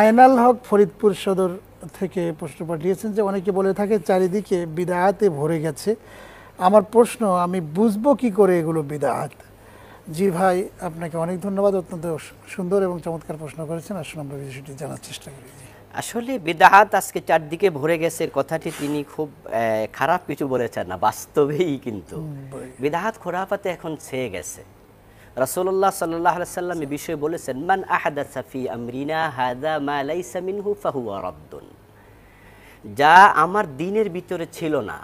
আয়নাল হক ফরিদপুর সদর থেকে প্রশ্ন পাঠিয়েছেন যে অনেকে বলে থাকে চারিদিকে বিদায়াতে ভরে গেছে আমার প্রশ্ন আমি বুঝবো কি করে এগুলো বিদায়াত জি ভাই আপনাকে অনেক ধন্যবাদ অত্যন্ত সুন্দর এবং চমৎকার প্রশ্ন করেছেন আসুন আমরা বিষয়টি জানার চেষ্টা করি আসলে বিদাহাত আজকে চারদিকে ভরে গেছে কথাটি তিনি খুব খারাপ কিছু বলেছেন না বাস্তবেই কিন্তু বিদাহাত খোরাফাতে এখন ছেয়ে গেছে রাসোল্লাহ সাল্লাহ সাল্লাম এ বিষয়ে বলেছেন মান আহাদা সাফি আমরিনা হাদা মালাইসামিনহু ফাহু রদ্দুন যা আমার দিনের ভিতরে ছিল না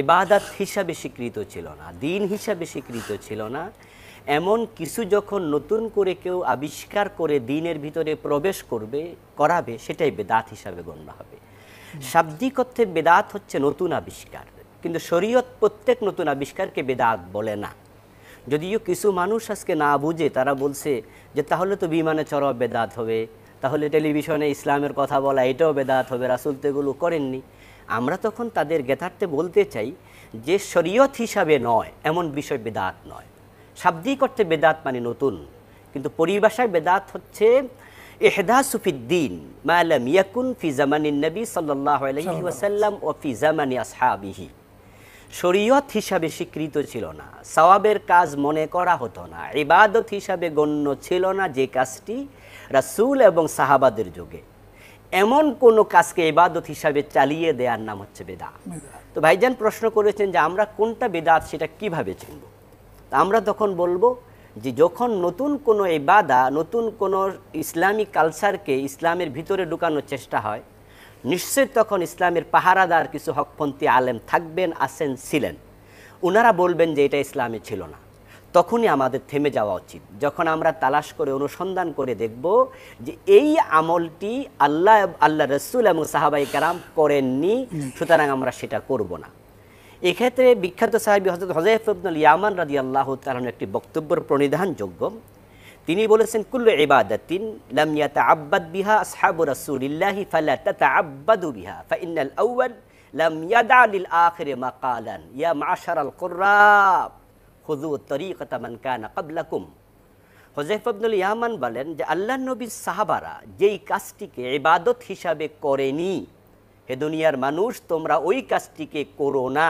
এবাদাত হিসাবে স্বীকৃত ছিল না দিন হিসাবে স্বীকৃত ছিল না এমন কিছু যখন নতুন করে কেউ আবিষ্কার করে দিনের ভিতরে প্রবেশ করবে করাবে সেটাই বেদাত হিসাবে গণ্য হবে শাব্দিক অর্থে বেদাত হচ্ছে নতুন আবিষ্কার কিন্তু শরীয়ত প্রত্যেক নতুন আবিষ্কারকে বেদাত বলে না যদিও কিছু মানুষ আজকে না বুঝে তারা বলছে যে তাহলে তো বিমানে চড়া বেদাত হবে তাহলে টেলিভিশনে ইসলামের কথা বলা এটাও বেদাত হবে রাসুল তো এগুলো করেননি আমরা তখন তাদের গেথার্থে বলতে চাই যে শরীয়ত হিসাবে নয় এমন বিষয় বেদাত নয় শাব্দিক অর্থে বেদাত মানে নতুন কিন্তু পরিভাষায় বেদাত হচ্ছে এহদা সুফিদ্দিন মায়ালাম ইয়াকুন ফিজামানিন নবী সাল্লাহ আলহি ওয়াসাল্লাম ও ফিজামানি আসহাবিহি শরীয়ত হিসাবে স্বীকৃত ছিল না সওয়াবের কাজ মনে করা হতো না ইবাদত হিসাবে গণ্য ছিল না যে কাজটি রাসুল এবং সাহাবাদের যুগে এমন কোনো কাজকে ইবাদত হিসাবে চালিয়ে দেওয়ার নাম হচ্ছে বেদা তো ভাইজান প্রশ্ন করেছেন যে আমরা কোনটা বেদাত সেটা কিভাবে চিনব আমরা তখন বলবো যে যখন নতুন কোনো এবাদা নতুন কোনো ইসলামিক কালচারকে ইসলামের ভিতরে ঢুকানোর চেষ্টা হয় নিশ্চয়ই তখন ইসলামের পাহারাদার কিছু হকপন্থী আলেম থাকবেন আছেন ছিলেন ওনারা বলবেন যে এটা ইসলামে ছিল না তখনই আমাদের থেমে যাওয়া উচিত যখন আমরা তালাশ করে অনুসন্ধান করে দেখব যে এই আমলটি আল্লাহ আল্লাহ রসুল এবং সাহাবাই কালাম করেননি সুতরাং আমরা সেটা করব না এক্ষেত্রে বিখ্যাত সাহেব হজরত হজাইফ ইয়ামান রাজি আল্লাহ তালন একটি বক্তব্যের প্রণিধানযোগ্য তিনি বলেছেন কুল্লু ইবাদাতিন লাম ইয়াতা আব্বাদ বিহা আসহাবু রাসূলিল্লাহি ফালা তাতাআব্বাদু বিহা ফাইন্নাল আউয়াল লাম ইয়াদা লিল আখিরি মাকালান ইয়া মা'শারাল কুররা খুযু তরিকাতা মান কানা ক্বাবলাকুম হোজেফ আব্দুল ইয়ামান বলেন যে আল্লাহ নবীর সাহাবারা যেই কাজটিকে ইবাদত হিসাবে করেনি হে দুনিয়ার মানুষ তোমরা ওই কাজটিকে করো না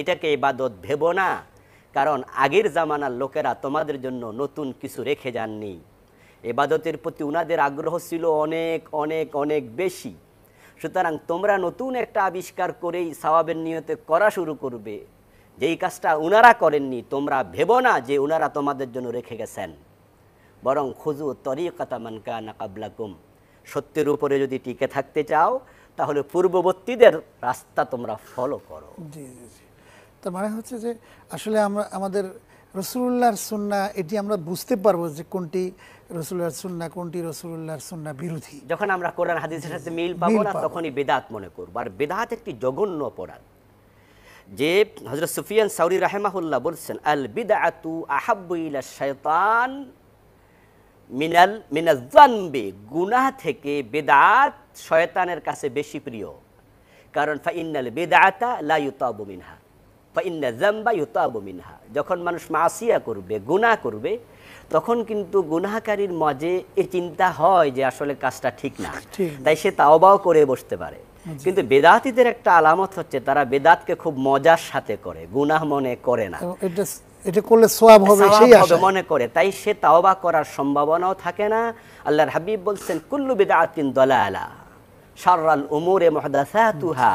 এটাকে ইবাদত ভেবো না কারণ আগের জামানার লোকেরা তোমাদের জন্য নতুন কিছু রেখে যাননি এবাদতের প্রতি উনাদের আগ্রহ ছিল অনেক অনেক অনেক বেশি সুতরাং তোমরা নতুন একটা আবিষ্কার করেই সবাবের নিয়তে করা শুরু করবে যেই কাজটা উনারা করেননি তোমরা ভেব না যে উনারা তোমাদের জন্য রেখে গেছেন বরং খুজু তরিকাতা মানকানা নাকাবলাকুম সত্যের উপরে যদি টিকে থাকতে চাও তাহলে পূর্ববর্তীদের রাস্তা তোমরা ফলো করো জি জি তার মানে হচ্ছে যে আসলে আমরা আমাদের রসুল্লাহর সুন্না এটি আমরা বুঝতে পারবো যে কোনটি রসুল্লাহর সুন্না কোনটি রসুল্লাহর সুন্না বিরোধী যখন আমরা কোরআন হাদিসের সাথে মিল পাবো না তখনই বেদাত মনে করবো আর বেদাত একটি জঘন্য অপরাধ যে হজরত সুফিয়ান সাউরি রাহেমাহুল্লাহ বলছেন আল বিদাতু আহাব্বু ইলা শয়তান মিনাল মিনাজানবে গুনা থেকে বেদাত শয়তানের কাছে বেশি প্রিয় কারণ ফাইনাল বেদাতা লাইতাবু মিনহা মিনহা যখন মানুষ মাসিয়া করবে গুনাহ করবে তখন কিন্তু গুনাহকারীর মজে এ চিন্তা হয় যে আসলে কাজটা ঠিক না তাই সে তাওবাও করে বসতে পারে কিন্তু বেদাতিদের একটা আলামত হচ্ছে তারা বেদাতকে খুব মজার সাথে করে গুনাহ মনে করে না মনে করে তাই সে তাওবা করার সম্ভাবনাও থাকে না আল্লাহর হাবিব বলছেন কুল্লু বেদাতিন দলালা সারাল উমুরে মহাদাসা তুহা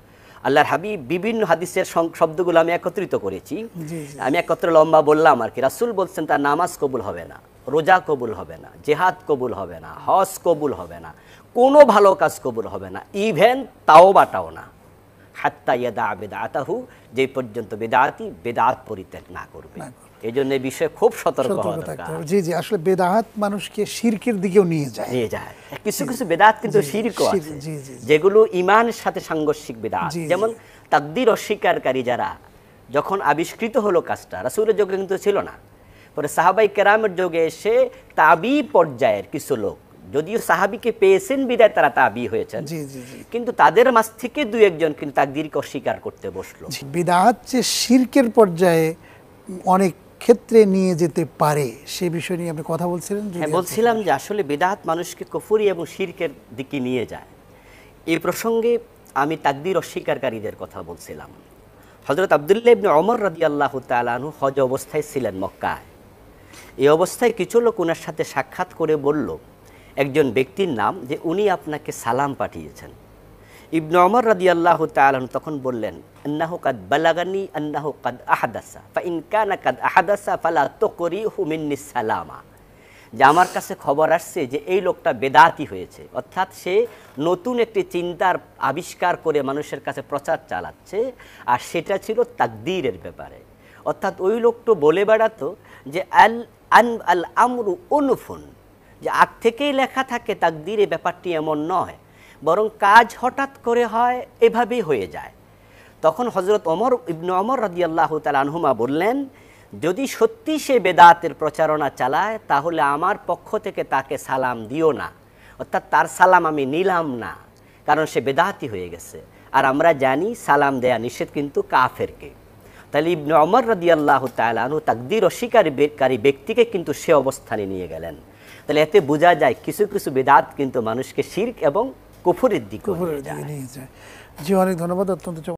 আল্লাহর হাবিব বিভিন্ন হাদিসের শব্দগুলো আমি একত্রিত করেছি আমি একত্র লম্বা বললাম আর কি রাসুল বলছেন তার নামাজ কবুল হবে না রোজা কবুল হবে না জেহাদ কবুল হবে না হজ কবুল হবে না কোনো ভালো কাজ কবুল হবে না ইভেন তাও বাটাও না হাত্তা ইয়াদা বেদা আতাহু যে পর্যন্ত বেদাতি বেদাত পরিত্যাগ না করবে এই বিষয়ে খুব সতর্ক জি জি আসলে বেদাহাত মানুষকে শিরকের দিকেও নিয়ে যায় নিয়ে যায় কিছু কিছু বেদাত কিন্তু শিরক যেগুলো ইমানের সাথে সাংঘর্ষিক বেদাত যেমন তাকদির অস্বীকারী যারা যখন আবিষ্কৃত হলো কাজটা রাসুলের যোগে কিন্তু ছিল না পরে সাহাবাই কেরামের যোগে এসে তাবি পর্যায়ের কিছু লোক যদিও সাহাবিকে পেয়েছেন বিদায় তারা তাবি হয়েছেন কিন্তু তাদের মাছ থেকে দু একজন কিন্তু তাকদিরকে অস্বীকার করতে বসলো বিদাহাত যে শিরকের পর্যায়ে অনেক ক্ষেত্রে নিয়ে যেতে পারে সে বিষয় নিয়ে আপনি কথা বলছিলেন হ্যাঁ বলছিলাম যে আসলে বেদাহাত মানুষকে কফুরি এবং শির্কের দিকে নিয়ে যায় এই প্রসঙ্গে আমি তাকদির অস্বীকারীদের কথা বলছিলাম হজরত আবদুল্লাহ ইবনে অমর রাজি আল্লাহ তালু হজ অবস্থায় ছিলেন মক্কায় এই অবস্থায় কিছু লোক ওনার সাথে সাক্ষাৎ করে বলল একজন ব্যক্তির নাম যে উনি আপনাকে সালাম পাঠিয়েছেন ইবন অমর রাদি আল্লাহ তালন তখন বললেন আন্নাহ কাদ বালাগানি আন্নাহ কাদ আহাদাসা বা ইনকানা কাদ আহাদাসা ফালা করি হুমিন্নি সালামা যে আমার কাছে খবর আসছে যে এই লোকটা বেদাতি হয়েছে অর্থাৎ সে নতুন একটি চিন্তার আবিষ্কার করে মানুষের কাছে প্রচার চালাচ্ছে আর সেটা ছিল তাকদীরের ব্যাপারে অর্থাৎ ওই লোকটা বলে বেড়াতো যে আল আন আল আমরু অনুফুন যে আগ থেকেই লেখা থাকে তাকদির এ ব্যাপারটি এমন নয় বরং কাজ হঠাৎ করে হয় এভাবেই হয়ে যায় তখন হজরত অমর ইবনু অমর রদি আল্লাহ আনহুমা বললেন যদি সত্যি সে বেদাতের প্রচারণা চালায় তাহলে আমার পক্ষ থেকে তাকে সালাম দিও না অর্থাৎ তার সালাম আমি নিলাম না কারণ সে বেদাতি হয়ে গেছে আর আমরা জানি সালাম দেয়া নিষেধ কিন্তু কাফেরকে তাহলে ইবনু অমর রদি আল্লাহ তালু তাকদির অস্বীকারী ব্যক্তিকে কিন্তু সে অবস্থানে নিয়ে গেলেন তাহলে এতে বোঝা যায় কিছু কিছু বেদাত কিন্তু মানুষকে শির্ক এবং কুফুরের দিকে কুফুরের নিয়ে যায় জি অনেক ধন্যবাদ অত্যন্ত